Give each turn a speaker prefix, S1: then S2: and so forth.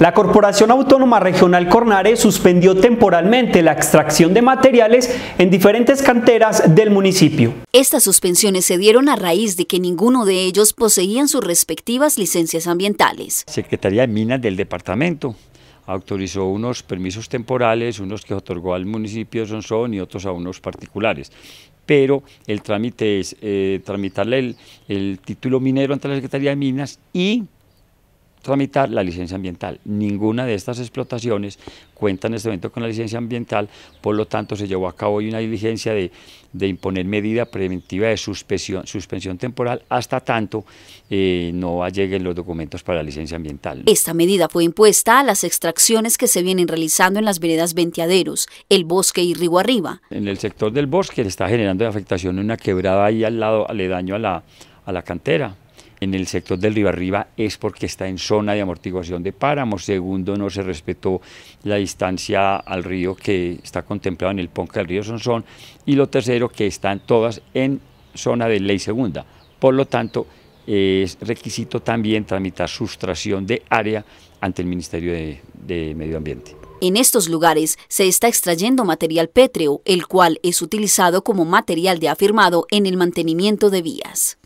S1: La Corporación Autónoma Regional Cornare suspendió temporalmente la extracción de materiales en diferentes canteras del municipio.
S2: Estas suspensiones se dieron a raíz de que ninguno de ellos poseían sus respectivas licencias ambientales.
S1: Secretaría de Minas del Departamento autorizó unos permisos temporales, unos que otorgó al municipio de Sonsón y otros a unos particulares pero el trámite es eh, tramitarle el título minero ante la Secretaría de Minas y tramitar la licencia ambiental. Ninguna de estas explotaciones cuenta en este momento con la licencia ambiental, por lo tanto se llevó a cabo hoy una diligencia de, imponer medida preventiva de suspensión, temporal hasta tanto eh, no lleguen los documentos para la licencia ambiental.
S2: Esta medida fue impuesta a las extracciones que se vienen realizando en las veredas Venteaderos, El Bosque y Río Arriba.
S1: En el sector del bosque le está generando afectación una quebrada ahí al lado, aledaño a a la cantera en el sector del río Arriba es porque está en zona de amortiguación de páramos. Segundo, no se respetó la distancia al río que está contemplado en el Ponca del Río Sonsón. Y lo tercero, que están todas en zona de ley segunda. Por lo tanto, es requisito también tramitar sustracción de área ante el Ministerio de Medio Ambiente.
S2: En estos lugares se está extrayendo material pétreo, el cual es utilizado como material de afirmado en el mantenimiento de vías.